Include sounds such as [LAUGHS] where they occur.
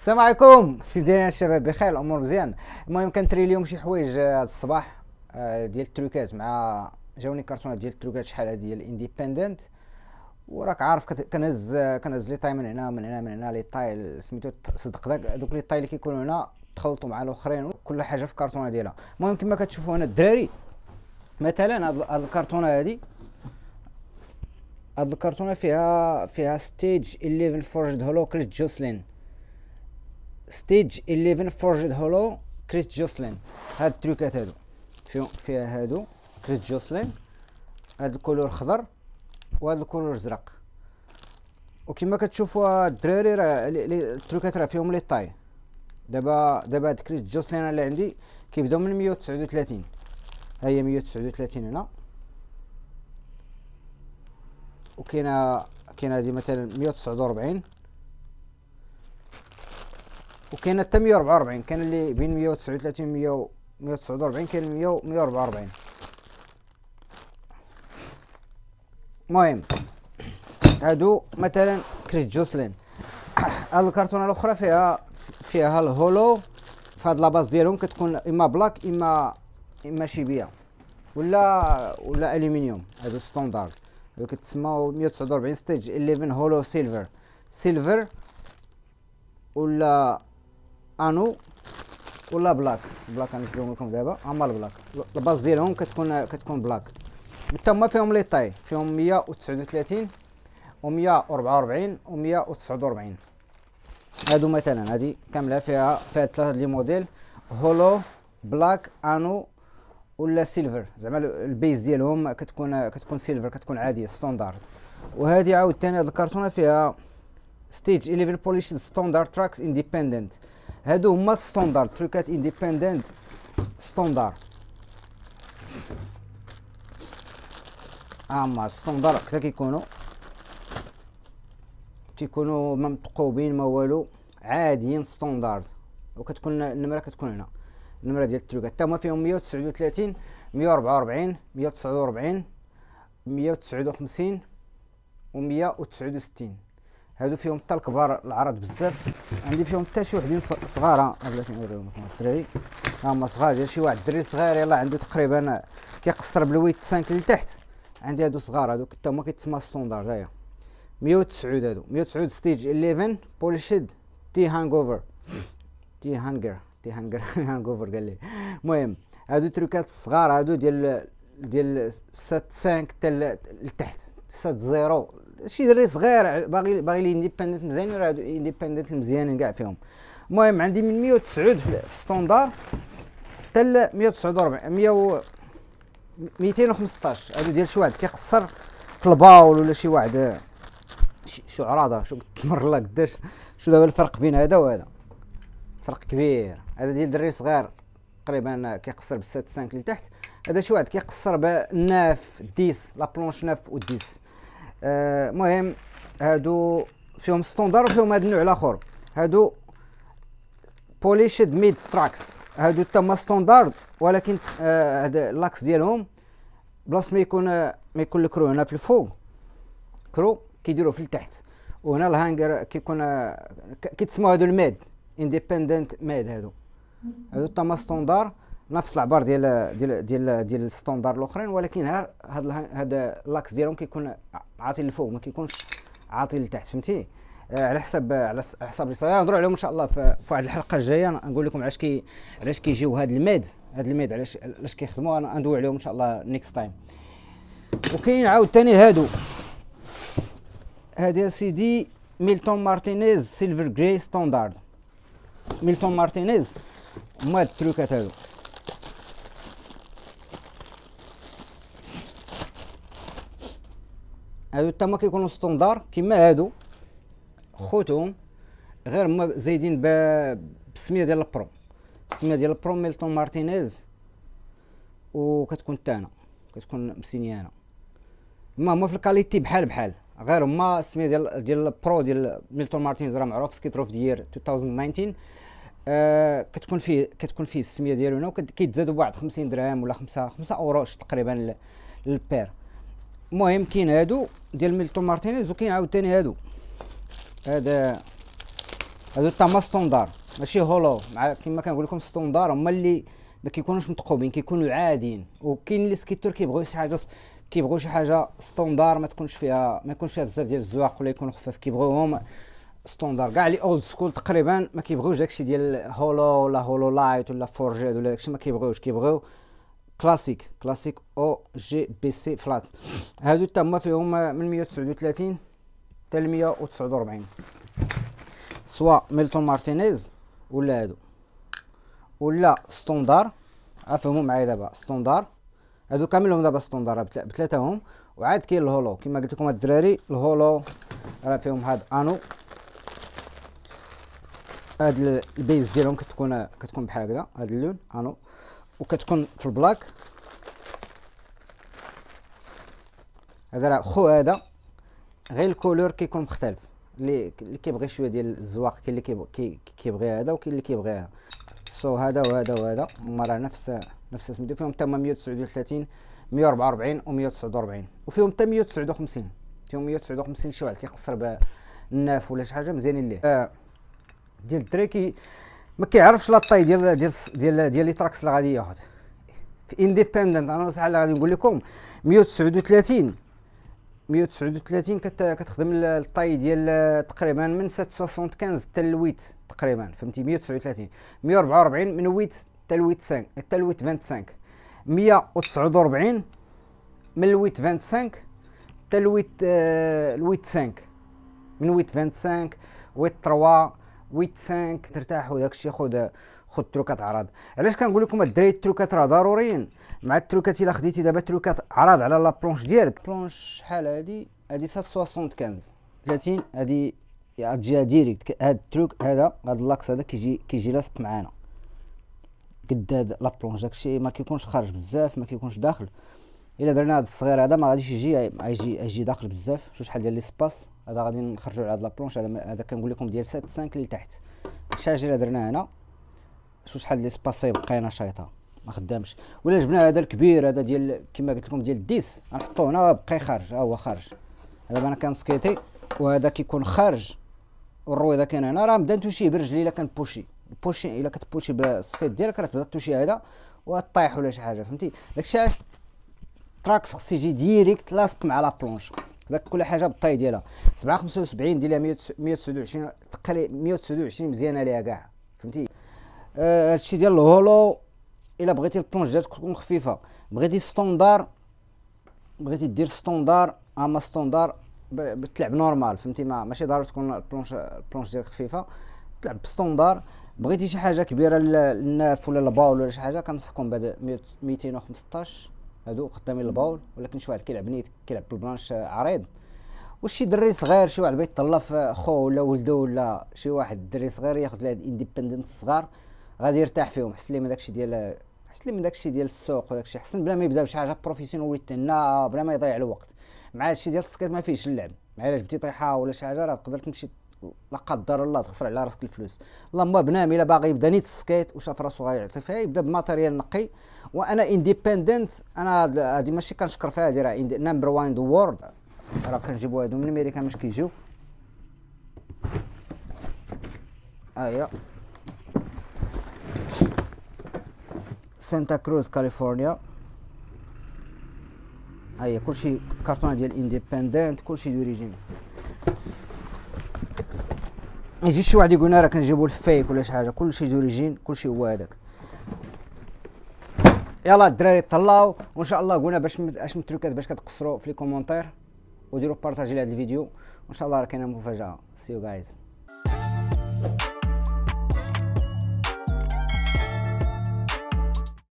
السلام عليكم كيف [LAUGHS] دايرين الشباب بخير الامور مزيان المهم كنتري اليوم شي حوايج هذا آه، الصباح آه، ديال التروكات مع جاوني كارتونات ديال التروكات شحال هادي ديال الانديبندنت وراك عارف كنهز آه، كنهز لي طاي من هنا من هنا من هنا لي طاي سميتو صدق داك دوك لي طاي اللي كيكونوا هنا تخلطوا مع الاخرين كل حاجه في الكرتونه ديالها المهم كما كتشوفوا هنا الدراري مثلا هاد الكرتونه هادي هاد الكرتونه فيها فيها ستيج 11 فورجد كريت جوسلين ستيج 11 فورجد هولو كريس جوسلين هاد التريكات هادو فيهم فيها هادو كريس جوسلين هاد الكولور خضر وهاد الكولور زرق وكما كتشوفوا الدراري راه التريكات راه فيهم لي طاي دابا دابا هاد كريس جوسلين اللي عندي كيبداو من 139 ها هي 139 هنا وكاينه كاينه هادي مثلا 149 وكاينه حتى 144 كان اللي بين 139 100 149 كاين 100 144 المهم هادو مثلا كريس جوسلين [COUGHS] هاد الكرتونه الاخرى فيها فيها الهولو فهاد لاباس ديالهم كتكون اما بلاك اما اما شيبيه ولا ولا الومنيوم هادو ستاندرد هادو كتسماو 149 ستيج 11 هولو سيلفر سيلفر ولا انو ولا بلاك بلاك غنبينهم لكم دابا عمال بلاك الباز ديالهم كتكون كتكون بلاك حتى هما فيهم لي طاي فيهم 139 و 144 و 149 هادو مثلا هادي كامله فيها فيها ثلاثه لي موديل هولو بلاك انو ولا سيلفر زعما البيز ديالهم كتكون كتكون سيلفر كتكون عاديه ستاندرد وهذه ثاني هاد الكرتونه فيها ستيج 11 بوليش ستاندرد تراكس اندبندنت هادو هما ستوندار تريكات انديبندنت ستوندار اما ستوندار هكذا كيكونوا تيكونوا ما مثقوبين ما والو عاديين ستاندرد وكتكون النمره كتكون هنا النمره ديال التروكات حتى هما فيهم 139 144 149 159 و 169 هادو فيهم حتى الكبار العرض بزاف عندي فيهم حتى شي وحدين صغار بلاتي نوريهم لكم الدراري ها هما صغار ديال شي واحد دري صغير يلاه عنده تقريبا كيقصر بالويت 5 لتحت عندي هادو صغار هادو حتى هما كيتسمى ستوندار هايا 109 هادو 109 ستيج 11 بولشيد تي اوفر تي هانغر تي هانغر [LAUGHS] اوفر قال لي المهم هادو تريكات صغار هادو ديال ديال 7 5 حتى لتحت 7 0 شي دري صغير باغي باغي لي انديبندنت مزيانين راه هادو انديبندنت مزيانين كاع فيهم المهم عندي من 109 في ستوندار حتى ل 149 100 215 هادو ديال شي واحد كيقصر في الباول ولا شي واحد آه، شو عراضه شو كمر الله قداش شو دابا الفرق بين هذا وهذا فرق كبير هذا ديال دري صغير تقريبا كيقصر ب 7 5 لتحت هذا شي واحد كيقصر ب 9 10 لا بلونش 9 و 10 المهم آه، هادو فيهم ستوندار وفيهم هاد النوع الاخر هادو بوليشد ميد تراكس هادو تما ستوندار ولكن آه، هاد لاكس ديالهم بلاص ما يكون آه، ما يكون الكرو هنا في الفوق كرو كيديروا في التحت وهنا الهانجر كيكون كيتسموا هادو الميد اندبندنت ميد هادو هادو تما ستوندار نفس العبار ديال ديال ديال ديال الستوندار الاخرين ولكن غير هذا هذا لاكس ديالهم كيكون عاطي للفوق ما كيكونش عاطي لتحت فهمتي آه، على حسب على حسب الرساله نهضروا عليهم ان شاء الله في واحد الحلقه الجايه نقول لكم علاش كي علاش كيجيو هاد الميد هاد الميد علاش علاش كيخدموا ندوي عليهم ان شاء الله نيكست تايم وكاين عاود ثاني هادو هادي يا سيدي ميلتون مارتينيز سيلفر جراي ستاندارد ميلتون مارتينيز هما هاد التروكات هادو هادو حتى هما كيكونوا ستوندار كيما هادو خوتهم غير ما زايدين بالسميه ديال البرو السميه ديال البرو ميلتون مارتينيز وكتكون الثانيه كتكون مسينيانه ما هما في الكاليتي بحال بحال غير ما السميه ديال ديال البرو ديال ميلتون مارتينيز راه معروف سكيتر اوف دير 2019 آه كتكون فيه كتكون فيه السميه ديالو هنا وكيتزادوا بواحد 50 درهم ولا 5 5 اورو تقريبا للبير المهم كاين هادو ديال ميلتون مارتينيز وكاين عاوتاني هادو هذا هادو تما ستوندار ماشي هولو مع كما كنقول لكم ستوندار هما اللي ما كيكونوش متقوبين كيكونوا عاديين وكاين لي سكيتور كيبغيو شي حاجه كيبغيو شي حاجه ستوندار ما تكونش فيها ما يكونش فيها بزاف ديال الزواق ولا يكون خفاف كيبغيوهم ستوندار كاع لي اولد سكول تقريبا ما كيبغيوش داكشي ديال هولو ولا هولو لايت ولا فورجيد ولا داكشي ما كيبغيوش كيبغيو كلاسيك كلاسيك او جي بي سي فلات هادو حتى هما فيهم من 139 حتى ل 149 سواء ميلتون مارتينيز ولا هادو ولا ستوندار افهموا معايا دابا ستوندار هادو كاملهم دابا ستوندار بثلاثه وعاد كاين الهولو كما قلت لكم الدراري الهولو راه فيهم هاد انو هاد البيز ديالهم كتكون كتكون بحال هكذا هاد اللون انو وكتكون في البلاك هذا راه خو هذا غير الكولور كيكون مختلف اللي اللي كيبغي شويه ديال الزواق كاين اللي كيبغي هذا وكاين اللي كيبغي سو هذا وهذا وهذا هما راه نفس نفس سميتو فيهم حتى 139 144 و 149 وفيهم حتى 159 فيهم 159 شي واحد كيقصر بالناف ولا شي حاجه مزيانين ليه آه، ديال الدري كي ما كيعرفش لا طاي ديال ديال ديال ديال لي تراكس اللي غادي ياخذ في انديبندنت انا صح غادي نقول لكم 139 139 كت كتخدم الطاي ديال تقريبا من 775 حتى ل 8 تقريبا فهمتي 139 144 من 8 حتى ل 5 حتى ل 25 149 من 8 25 حتى ل 8 5 من 8 25 8 3 ويت 5 ترتاح وداك الشيء خذ خذ تروكات عراض علاش كنقول لكم الدراري التروكات راه ضروريين مع التروكات الا خديتي دابا تروكات عراض على لا بلونش ديالك بلونش شحال هادي هادي 775 30 هادي تجيها ديريكت هاد التروك هذا هاد اللاكس هذا كيجي كيجي لاصق معانا قد هاد لا داك الشيء ما كيكونش خارج بزاف ما كيكونش داخل الا درنا هذا الصغير هذا ما غاديش يجي يجي يجي داخل بزاف شوف شحال ديال لي سباس هذا غادي نخرجوا على هاد لابلونش هذا كنقول لكم ديال 7 5 لتحت الشارجي الا درنا هنا شوف شحال لي سباس يبقى لنا شايطه ما خدامش ولا جبنا هذا الكبير هذا ديال كما قلت لكم ديال الديس نحطوه هنا بقى خارج ها هو خارج دابا انا كنسكيتي وهذا كيكون خارج والرويضه كان هنا راه بدا توشي برجلي الا كنبوشي بوشي الا كتبوشي بالسكيت ديالك راه تبدا توشي هذا وطايح ولا شي حاجه فهمتي داكشي علاش التراكس خص يجي ديريكت لاصق مع لا بلونش داك كل حاجه بالطاي ديالها 775 ديالها 129 تقريبا 129 مزيانه ليها كاع فهمتي آه، هادشي آه ديال الهولو الا بغيتي البلونج ديالك تكون خفيفه بغيتي ستوندار بغيتي دير ستوندار اما ستوندار بتلعب نورمال فهمتي ما ماشي ضروري تكون البلونش البلونش ديالك خفيفه تلعب بستوندار بغيتي شي حاجه كبيره للناف ولا الباول ولا شي حاجه كنصحكم بهذا 215 هادو قدامي الباول ولكن آه، شي واحد كيلعب نيت كيلعب بالبلانش عريض وشي دري صغير شي واحد طلف آه، خوه ولا ولده ولا شي واحد دري صغير ياخذ لهاد انديبندنت صغار غادي يرتاح فيهم حس لي من داكشي ديال حس لي من داكشي ديال السوق وداكشي حسن بلا ما يبدا بشي حاجه بروفيسيونال ويتهنى بلا ما يضيع الوقت مع هادشي ديال السكيت ما فيهش اللعب مع الا جبتي طيحه ولا شي حاجه راه تقدر تمشي لا قدر الله تخسر على راسك الفلوس اللهم بنام الا باغي يبدا نيت السكيت وشاف راسو غيعطي فيها يبدا بماتيريال نقي وانا انديبندنت انا هذه ماشي كنشكر فيها هذه راه نمبر وان دو وورد راه كنجيبو هادو من امريكا مش كيجيو ايا سانتا كروز كاليفورنيا هيا كلشي كارتون ديال انديبندنت كلشي دوريجين يجي شي واحد يقولنا راه كنجيبو الفيك ولا شي حاجه كلشي دوريجين كلشي هو هذاك يلا الدراري طلعوا وان شاء الله قولنا باش اش من التريكات باش كتقصروا في لي كومونتير وديروا بارطاجي لهذا الفيديو وان شاء الله راه كاينه مفاجاه سي يو جايز